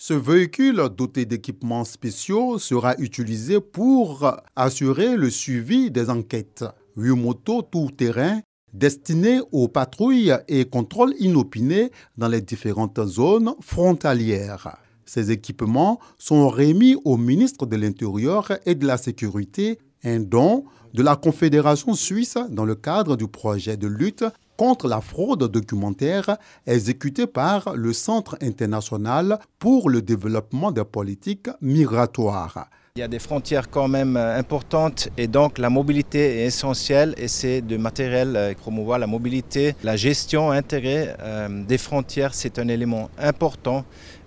Ce véhicule doté d'équipements spéciaux sera utilisé pour assurer le suivi des enquêtes. Huit motos tout-terrain destinées aux patrouilles et contrôles inopinés dans les différentes zones frontalières. Ces équipements sont remis au ministre de l'Intérieur et de la Sécurité, un don de la Confédération suisse dans le cadre du projet de lutte contre la fraude documentaire exécutée par le Centre international pour le développement des politiques migratoires. Il y a des frontières quand même euh, importantes et donc la mobilité est essentielle et c'est de matériel euh, promouvoir la mobilité. La gestion intégrée euh, des frontières, c'est un élément important,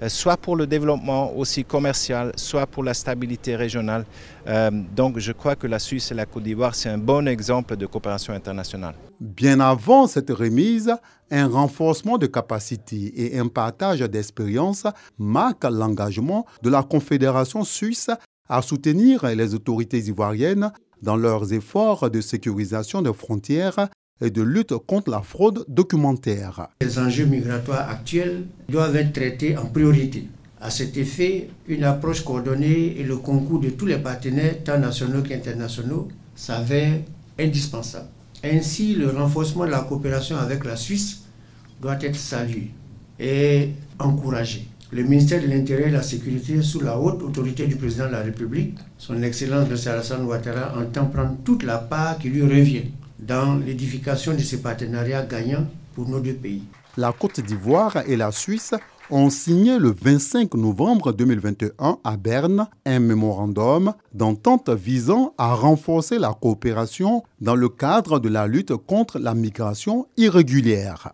soit pour le développement aussi commercial, soit pour la stabilité régionale. Donc je crois que la Suisse et la Côte d'Ivoire, c'est un bon exemple de coopération internationale. Bien avant cette remise, un renforcement de capacités et un partage d'expériences marquent l'engagement de la Confédération suisse à soutenir les autorités ivoiriennes dans leurs efforts de sécurisation des frontières et de lutte contre la fraude documentaire. Les enjeux migratoires actuels doivent être traités en priorité. À cet effet, une approche coordonnée et le concours de tous les partenaires, tant nationaux qu'internationaux, s'avèrent indispensables. Ainsi, le renforcement de la coopération avec la Suisse doit être salué et encouragé le ministère de l'Intérieur et de la Sécurité, sous la haute autorité du président de la République, son Excellence de Alassane Ouattara, entend prendre toute la part qui lui revient dans l'édification de ces partenariats gagnant pour nos deux pays. La Côte d'Ivoire et la Suisse ont signé le 25 novembre 2021 à Berne un mémorandum d'entente visant à renforcer la coopération dans le cadre de la lutte contre la migration irrégulière.